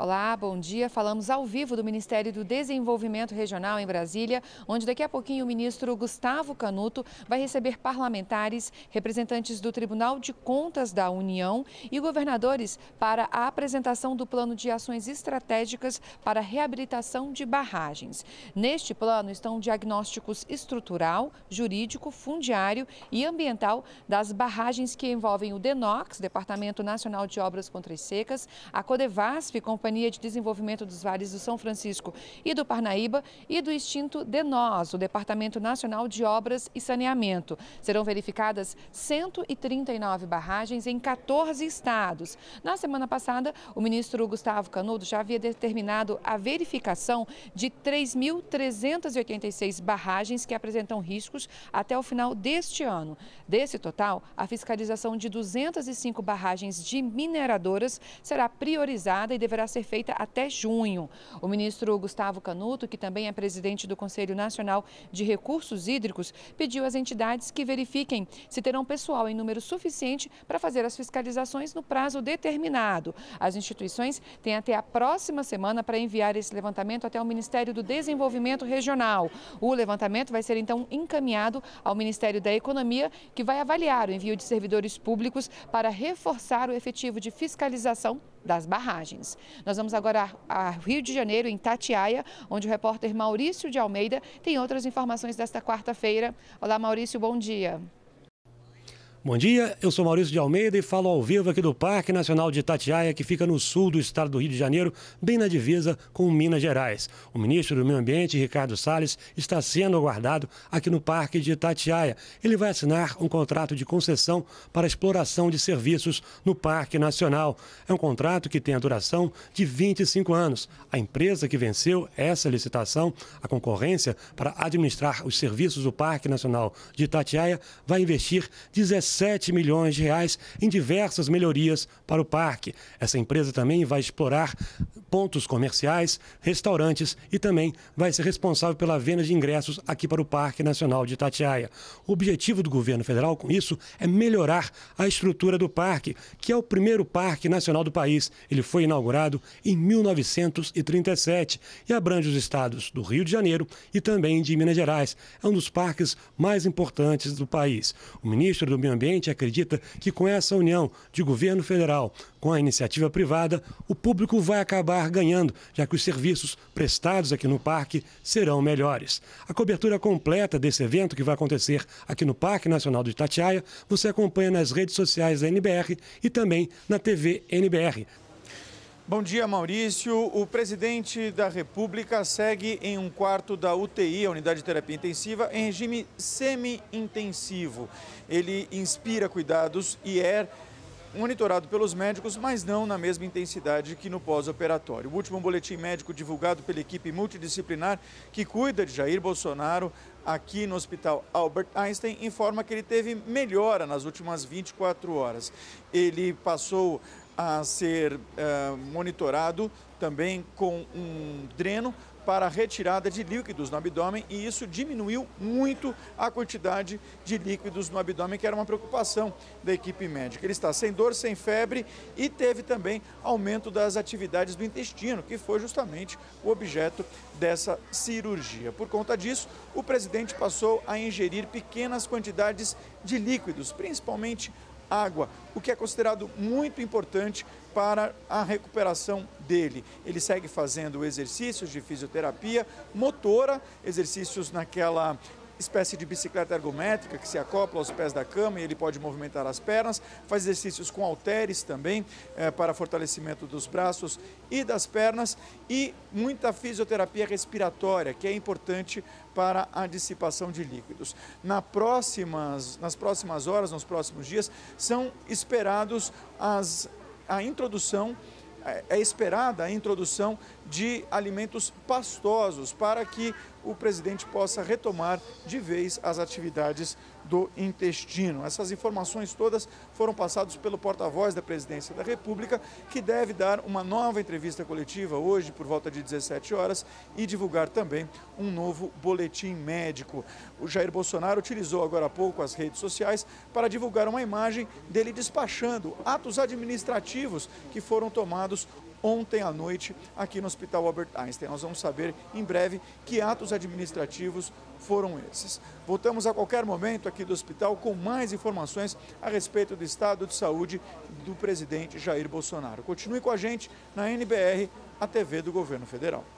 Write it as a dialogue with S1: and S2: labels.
S1: Olá, bom dia. Falamos ao vivo do Ministério do Desenvolvimento Regional em Brasília, onde daqui a pouquinho o ministro Gustavo Canuto vai receber parlamentares, representantes do Tribunal de Contas da União e governadores para a apresentação do plano de ações estratégicas para a reabilitação de barragens. Neste plano estão diagnósticos estrutural, jurídico, fundiário e ambiental das barragens que envolvem o DENOX, Departamento Nacional de Obras Contra as Secas, a Codevasf, Companhia Companhia de Desenvolvimento dos Vales do São Francisco e do Parnaíba e do extinto DENOS, o Departamento Nacional de Obras e Saneamento. Serão verificadas 139 barragens em 14 estados. Na semana passada, o ministro Gustavo Canudo já havia determinado a verificação de 3.386 barragens que apresentam riscos até o final deste ano. Desse total, a fiscalização de 205 barragens de mineradoras será priorizada e deverá ser ser feita até junho. O ministro Gustavo Canuto, que também é presidente do Conselho Nacional de Recursos Hídricos, pediu às entidades que verifiquem se terão pessoal em número suficiente para fazer as fiscalizações no prazo determinado. As instituições têm até a próxima semana para enviar esse levantamento até o Ministério do Desenvolvimento Regional. O levantamento vai ser então encaminhado ao Ministério da Economia, que vai avaliar o envio de servidores públicos para reforçar o efetivo de fiscalização das barragens. Nós vamos agora a Rio de Janeiro, em Tatiaia, onde o repórter Maurício de Almeida tem outras informações desta quarta-feira. Olá, Maurício, bom dia.
S2: Bom dia, eu sou Maurício de Almeida e falo ao vivo aqui do Parque Nacional de Itatiaia, que fica no sul do estado do Rio de Janeiro, bem na divisa com Minas Gerais. O ministro do Meio Ambiente, Ricardo Salles, está sendo aguardado aqui no Parque de Itatiaia. Ele vai assinar um contrato de concessão para exploração de serviços no Parque Nacional. É um contrato que tem a duração de 25 anos. A empresa que venceu essa licitação, a concorrência para administrar os serviços do Parque Nacional de Itatiaia, vai investir 17 7 milhões de reais em diversas melhorias para o parque. Essa empresa também vai explorar pontos comerciais, restaurantes e também vai ser responsável pela venda de ingressos aqui para o Parque Nacional de Itatiaia. O objetivo do governo federal com isso é melhorar a estrutura do parque, que é o primeiro parque nacional do país. Ele foi inaugurado em 1937 e abrange os estados do Rio de Janeiro e também de Minas Gerais. É um dos parques mais importantes do país. O ministro do Meio Ambiente acredita que com essa união de governo federal com a iniciativa privada, o público vai acabar ganhando, já que os serviços prestados aqui no parque serão melhores. A cobertura completa desse evento que vai acontecer aqui no Parque Nacional do Itatiaia, você acompanha nas redes sociais da NBR e também na TV NBR.
S3: Bom dia, Maurício. O presidente da República segue em um quarto da UTI, a Unidade de Terapia Intensiva, em regime semi-intensivo. Ele inspira cuidados e é monitorado pelos médicos, mas não na mesma intensidade que no pós-operatório. O último boletim médico divulgado pela equipe multidisciplinar que cuida de Jair Bolsonaro aqui no Hospital Albert Einstein informa que ele teve melhora nas últimas 24 horas. Ele passou a ser uh, monitorado também com um dreno para retirada de líquidos no abdômen e isso diminuiu muito a quantidade de líquidos no abdômen, que era uma preocupação da equipe médica. Ele está sem dor, sem febre e teve também aumento das atividades do intestino, que foi justamente o objeto dessa cirurgia. Por conta disso, o presidente passou a ingerir pequenas quantidades de líquidos, principalmente água, o que é considerado muito importante para a recuperação dele. Ele segue fazendo exercícios de fisioterapia motora, exercícios naquela espécie de bicicleta ergométrica que se acopla aos pés da cama e ele pode movimentar as pernas, faz exercícios com halteres também é, para fortalecimento dos braços e das pernas e muita fisioterapia respiratória, que é importante para a dissipação de líquidos. Na próximas, nas próximas horas, nos próximos dias, são esperados as, a introdução é, é esperada a introdução de alimentos pastosos para que o presidente possa retomar de vez as atividades do intestino. Essas informações todas foram passadas pelo porta-voz da Presidência da República, que deve dar uma nova entrevista coletiva hoje por volta de 17 horas e divulgar também um novo boletim médico. O Jair Bolsonaro utilizou agora há pouco as redes sociais para divulgar uma imagem dele despachando atos administrativos que foram tomados ontem à noite aqui no Hospital Albert Einstein. Nós vamos saber em breve que atos administrativos foram esses. Voltamos a qualquer momento aqui do hospital com mais informações a respeito do estado de saúde do presidente Jair Bolsonaro. Continue com a gente na NBR, a TV do Governo Federal.